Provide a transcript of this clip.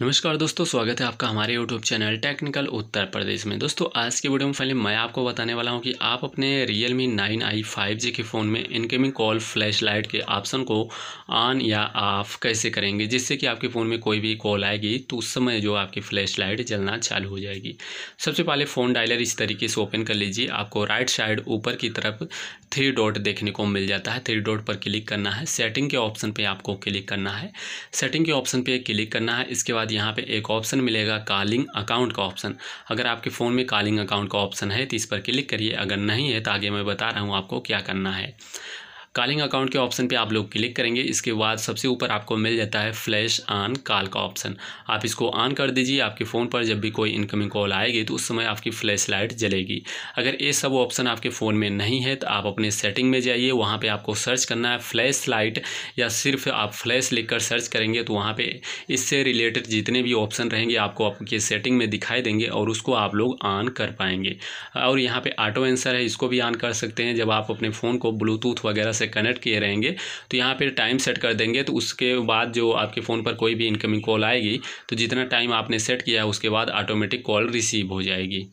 नमस्कार दोस्तों स्वागत है आपका हमारे YouTube channel technical Uttar Pradesh में दोस्तों आज के वीडियो में पहले मैं आपको बताने वाला हूं कि आप अपने Realme nine i five G के फ़ोन में इनकमिंग कॉल फ्लैश लाइट के ऑप्शन को ऑन या ऑफ कैसे करेंगे जिससे कि आपके फ़ोन में कोई भी कॉल आएगी तो उस समय जो आपकी फ्लैश लाइट जलना चालू हो जाएगी सबसे पहले फ़ोन डायलर इस तरीके से ओपन कर लीजिए आपको राइट साइड ऊपर की तरफ थ्री डॉट देखने को मिल जाता है थ्री डॉट पर क्लिक करना है सेटिंग के ऑप्शन पर आपको क्लिक करना है सेटिंग के ऑप्शन पर क्लिक करना है इसके बाद बाद यहाँ पे एक ऑप्शन मिलेगा कॉलिंग अकाउंट का ऑप्शन अगर आपके फ़ोन में कॉलिंग अकाउंट का ऑप्शन है तो इस पर क्लिक करिए अगर नहीं है तो आगे मैं बता रहा हूँ आपको क्या करना है कॉलिंग अकाउंट के ऑप्शन पे आप लोग क्लिक करेंगे इसके बाद सबसे ऊपर आपको मिल जाता है फ्लैश ऑन कॉल का ऑप्शन आप इसको ऑन कर दीजिए आपके फ़ोन पर जब भी कोई इनकमिंग कॉल आएगी तो उस समय आपकी फ्लैश लाइट जलेगी अगर ये सब ऑप्शन आपके फ़ोन में नहीं है तो आप अपने सेटिंग में जाइए वहाँ पर आपको सर्च करना है फ्लैश लाइट या सिर्फ आप फ्लैश लिख कर सर्च करेंगे तो वहाँ पर इससे रिलेटेड जितने भी ऑप्शन रहेंगे आपको आपके सेटिंग में दिखाई देंगे और उसको आप लोग ऑन कर पाएंगे और यहाँ पर ऑटो आंसर है इसको भी ऑन कर सकते हैं जब आप अपने फ़ोन को ब्लूटूथ वगैरह से कनेक्ट किए रहेंगे तो यहाँ पर टाइम सेट कर देंगे तो उसके बाद जो आपके फ़ोन पर कोई भी इनकमिंग कॉल आएगी तो जितना टाइम आपने सेट किया है उसके बाद ऑटोमेटिक कॉल रिसीव हो जाएगी